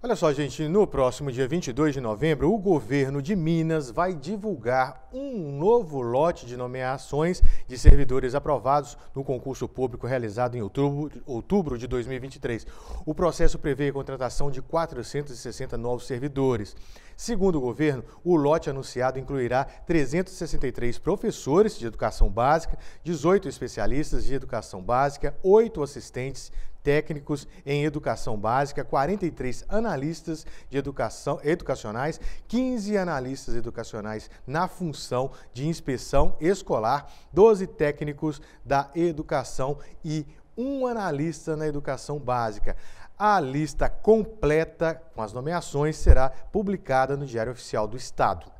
Olha só, gente, no próximo dia 22 de novembro, o governo de Minas vai divulgar um novo lote de nomeações de servidores aprovados no concurso público realizado em outubro, outubro de 2023. O processo prevê a contratação de 460 novos servidores. Segundo o governo, o lote anunciado incluirá 363 professores de educação básica, 18 especialistas de educação básica, 8 assistentes, técnicos em educação básica, 43 analistas de educação educacionais, 15 analistas educacionais na função de inspeção escolar, 12 técnicos da educação e um analista na educação básica. A lista completa com as nomeações será publicada no Diário Oficial do Estado.